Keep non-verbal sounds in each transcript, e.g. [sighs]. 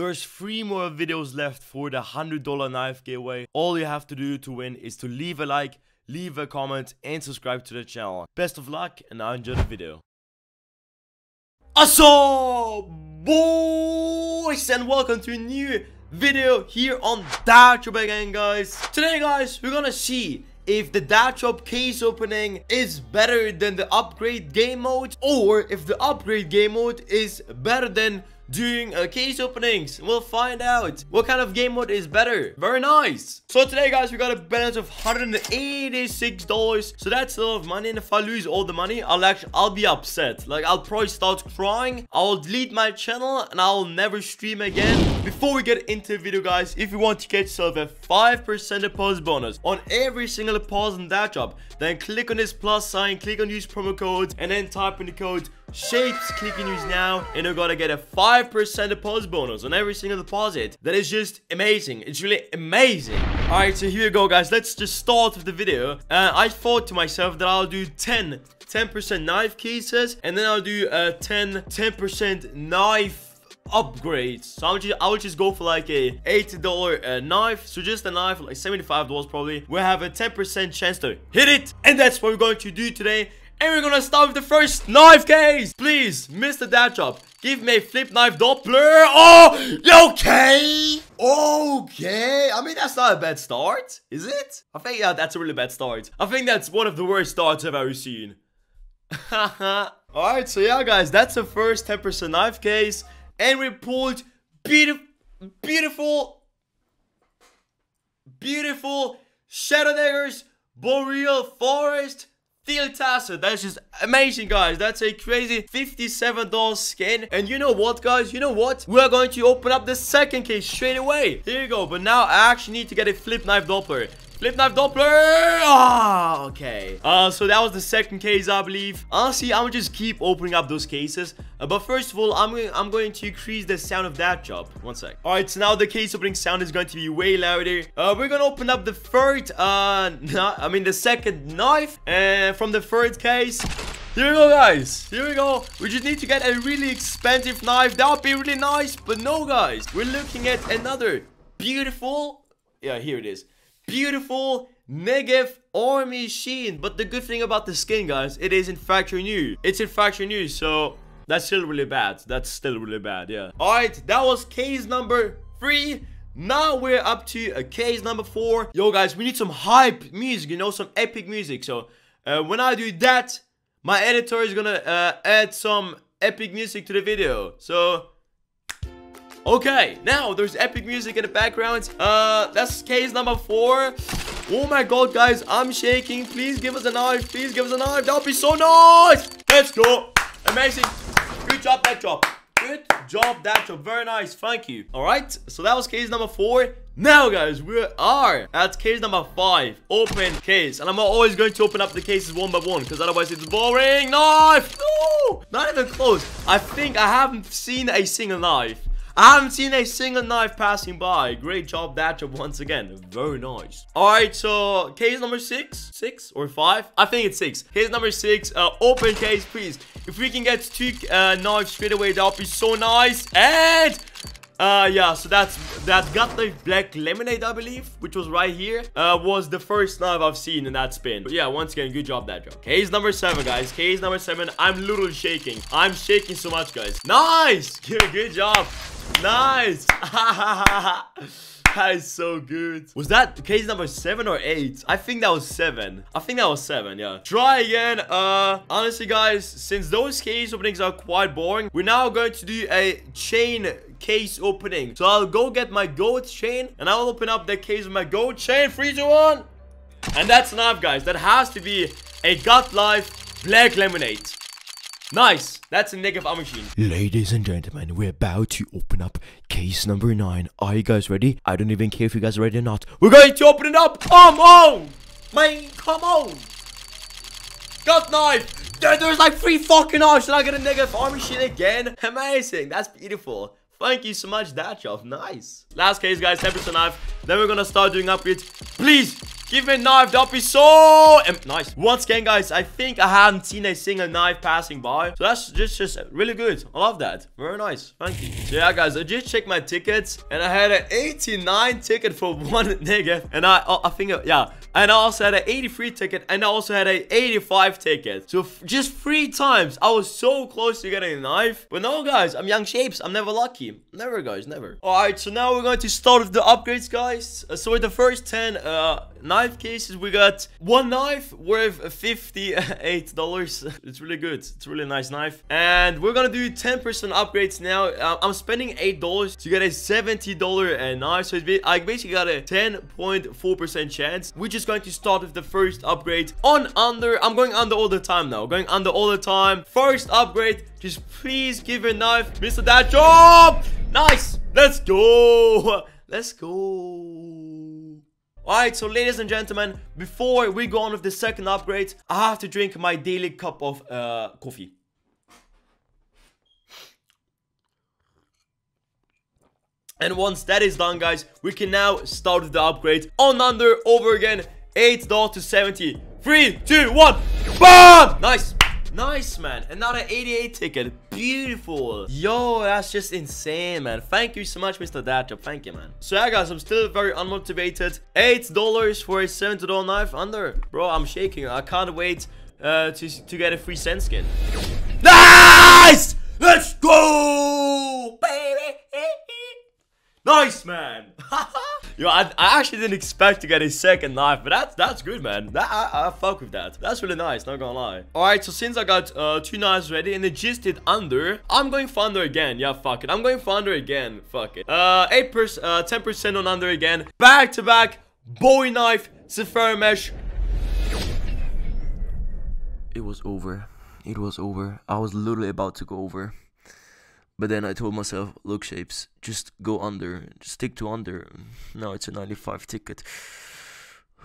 There's three more videos left for the $100 knife giveaway. All you have to do to win is to leave a like, leave a comment and subscribe to the channel. Best of luck and I enjoy the video. Awesome boys and welcome to a new video here on Darkjob again guys. Today guys we're gonna see if the Darkjob case opening is better than the upgrade game mode or if the upgrade game mode is better than Doing uh, case openings. We'll find out what kind of game mode is better. Very nice. So today, guys, we got a balance of $186. So that's a lot of money. And if I lose all the money, I'll actually, I'll be upset. Like, I'll probably start crying. I'll delete my channel and I'll never stream again. Before we get into the video, guys, if you want to get yourself a 5% deposit bonus on every single deposit in that job, then click on this plus sign, click on use promo code, and then type in the code Shapes clicking use now, and you're gonna get a 5% deposit bonus on every single deposit. That is just amazing. It's really amazing. Alright, so here we go, guys. Let's just start with the video. Uh, I thought to myself that I'll do 10 10% knife cases, and then I'll do uh, 10 10% knife upgrades. So I would just, I would just go for like a $80 uh, knife. So just a knife, like $75 probably. We have a 10% chance to hit it. And that's what we're going to do today. And we're gonna start with the first knife case. Please, Mr. Dad Drop, give me a flip knife Doppler. Oh, okay. Okay. I mean, that's not a bad start, is it? I think, yeah, that's a really bad start. I think that's one of the worst starts I've ever seen. [laughs] Alright, so yeah, guys, that's the first 10% knife case. And we pulled beautiful, beautiful, beautiful Shadow Daggers, Boreal Forest, Steel That's just amazing, guys. That's a crazy $57 skin. And you know what, guys? You know what? We're going to open up the second case straight away. Here you go. But now I actually need to get a flip knife doppler. Flip knife Doppler. Ah, oh, okay. Uh, so that was the second case, I believe. Honestly, uh, I'm gonna just keep opening up those cases. Uh, but first of all, I'm, I'm going to increase the sound of that job. One sec. All right, so now the case opening sound is going to be way louder. Uh, we're gonna open up the third, uh, [laughs] I mean the second knife. And from the third case, here we go, guys. Here we go. We just need to get a really expensive knife. That would be really nice. But no, guys. We're looking at another beautiful... Yeah, here it is beautiful Negev army sheen. But the good thing about the skin, guys, it is in factory new. It's in factory new, so that's still really bad. That's still really bad, yeah. All right, that was case number three. Now we're up to a uh, case number four. Yo, guys, we need some hype music, you know, some epic music. So uh, when I do that, my editor is gonna uh, add some epic music to the video. So Okay, now there's epic music in the background. Uh, that's case number four. Oh my god, guys, I'm shaking. Please give us a knife. Please give us a knife. That would be so nice. Let's go. Amazing. Good job, that job. Good job, that job. Very nice. Thank you. All right, so that was case number four. Now, guys, we are at case number five. Open case. And I'm always going to open up the cases one by one because otherwise it's boring. Knife! No! Not even close. I think I haven't seen a single knife. I haven't seen a single knife passing by. Great job, that job once again. Very nice. All right, so case number six, six or five? I think it's six. Case number six, uh, open case, please. If we can get two uh, knives straight away, that would be so nice. And uh, yeah, so that's that got the black lemonade, I believe, which was right here, uh, was the first knife I've seen in that spin. But yeah, once again, good job that job. Case number seven, guys. Case number seven. I'm literally shaking. I'm shaking so much, guys. Nice. Good, [laughs] good job. Nice! [laughs] that is so good. Was that case number seven or eight? I think that was seven. I think that was seven, yeah. Try again. Uh, honestly, guys, since those case openings are quite boring, we're now going to do a chain case opening. So I'll go get my gold chain, and I'll open up the case with my gold chain. Three, two, one. And that's enough, guys. That has to be a Gut Life Black Lemonade. Nice! That's a nick of machine. Ladies and gentlemen, we're about to open up case number 9. Are you guys ready? I don't even care if you guys are ready or not. We're going to open it up! Come on! Man, come on! Got knife! There, there's like three fucking knives and I get a nigga of machine again. Amazing. That's beautiful. Thank you so much, Dachov. Nice. Last case, guys. 10 knife. Then we're gonna start doing upgrades. Please Give me a knife up his be so nice. Once again, guys, I think I haven't seen a single knife passing by. So that's just, just really good. I love that. Very nice. Thank you. So yeah, guys, I just checked my tickets and I had an 89 ticket for [laughs] one nigga. And I, I, I think, uh, yeah. And I also had an 83 ticket and I also had an 85 ticket. So just three times, I was so close to getting a knife. But no, guys, I'm young shapes. I'm never lucky. Never, guys, never. All right, so now we're going to start with the upgrades, guys. Uh, so with the first 10 uh, knife Five cases, we got one knife worth $58. [laughs] It's really good. It's really nice knife. And we're gonna do 10% upgrades now. Uh, I'm spending $8 to get a $70 knife. So be, I basically got a 10.4% chance. We're just going to start with the first upgrade on under. I'm going under all the time now. Going under all the time. First upgrade. Just please give a knife. Mr. That job. Nice. Let's go. [laughs] Let's go. Alright, so ladies and gentlemen, before we go on with the second upgrade, I have to drink my daily cup of uh, coffee. And once that is done, guys, we can now start the upgrade on under over again. 8 dot to 70. 3, 2, 1. BAM! Nice. Nice, man. Another 88 ticket. Beautiful. Yo, that's just insane, man. Thank you so much, Mr. Dadjob. Thank you, man. So, yeah, guys, I'm still very unmotivated. $8 for a $70 knife under. Bro, I'm shaking. I can't wait uh, to, to get a free Sen skin. Nice! Let's go, baby! nice, man. Yo, I, I actually didn't expect to get a second knife, but that's that's good, man. That, I, I fuck with that. That's really nice, not gonna lie. Alright, so since I got uh, two knives ready and it just did under, I'm going for under again. Yeah, fuck it. I'm going for under again. Fuck it. Uh, 8%, uh, 10% on under again. Back to back, bowie knife, Sephora mesh. It was over. It was over. I was literally about to go over. But then I told myself, look, Shapes, just go under, just stick to under. Now it's a 95 ticket. [sighs]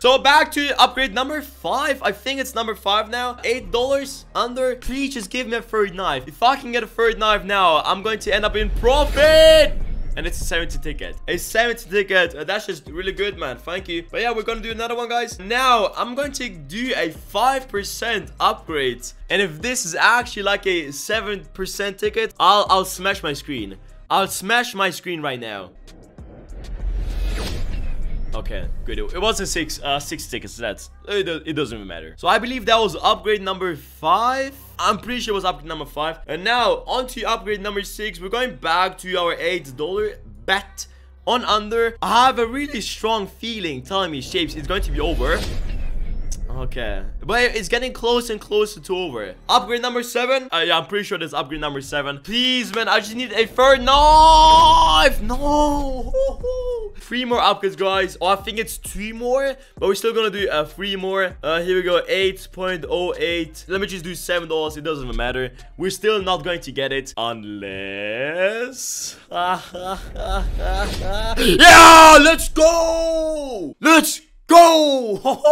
So back to upgrade number 5. I think it's number 5 now. $8 under. Please just give me a third knife. If I can get a third knife now, I'm going to end up in profit and it's a 70 ticket. A 70 ticket. Uh, that's just really good, man. Thank you. But yeah, we're gonna do another one, guys. Now, I'm going to do a 5% upgrade. And if this is actually like a 7% ticket, I'll, I'll smash my screen. I'll smash my screen right now. Okay, good. It was a six, uh, six tickets. That's it. It doesn't even matter. So I believe that was upgrade number five. I'm pretty sure it was upgrade number five. And now on to upgrade number six. We're going back to our eight dollar bet on under. I have a really strong feeling telling me shapes it's going to be over. Okay. But it's getting close and closer to over. Upgrade number seven. Uh, yeah, I'm pretty sure that's upgrade number seven. Please, man. I just need a third. No! No! [laughs] Three more upgrades, guys. Oh, I think it's three more, but we're still gonna do uh, three more. Uh, here we go, 8.08. .08. Let me just do $7. It doesn't even matter. We're still not going to get it unless... [laughs] yeah, let's go! Let's go!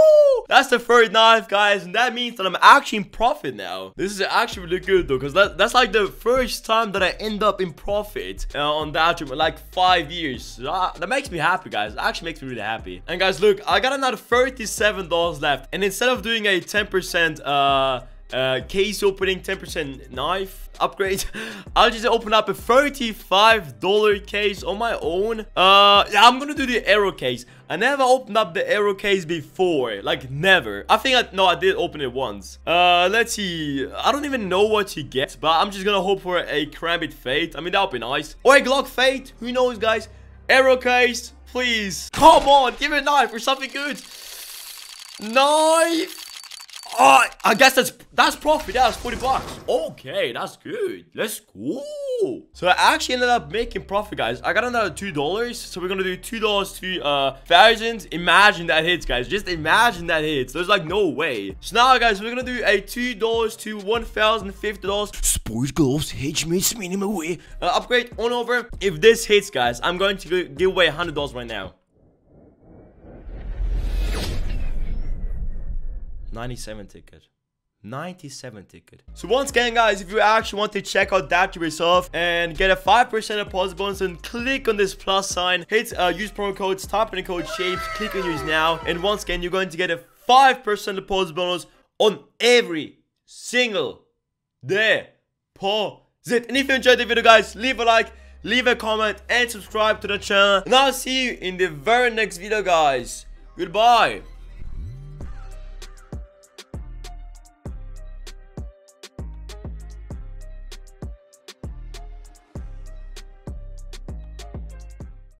that's the third knife, guys, and that means that I'm actually in profit now. This is actually really good, though, because that, that's like the first time that I end up in profit uh, on that room in like five years. So, uh, that makes me happy, guys. It actually makes me really happy. And, guys, look, I got another $37 left, and instead of doing a 10% uh uh, case opening 10% knife upgrade [laughs] i'll just open up a 35 dollar case on my own uh yeah i'm gonna do the arrow case i never opened up the arrow case before like never i think i no i did open it once uh let's see i don't even know what he get but i'm just gonna hope for a crammed fate i mean that would be nice or a glock fate who knows guys arrow case please come on give me a knife or something good knife Oh, I guess that's that's profit. Yeah, that's 40 bucks. Okay, that's good. Let's go. So I actually ended up making profit, guys. I got another $2. So we're going to do $2 to uh, thousands. Imagine that hits, guys. Just imagine that hits. There's like no way. So now, guys, we're going to do a $2 to $1,050. Sports gloves, hedge mates, minimum way. Uh, upgrade on over. If this hits, guys, I'm going to give away $100 right now. 97 ticket. 97 ticket. So once again, guys, if you actually want to check out that yourself and get a 5% deposit bonus, then click on this plus sign, hit uh, use promo codes, type in the code shapes, click on use now, and once again, you're going to get a 5% deposit bonus on every single deposit. And if you enjoyed the video, guys, leave a like, leave a comment, and subscribe to the channel. And I'll see you in the very next video, guys. Goodbye.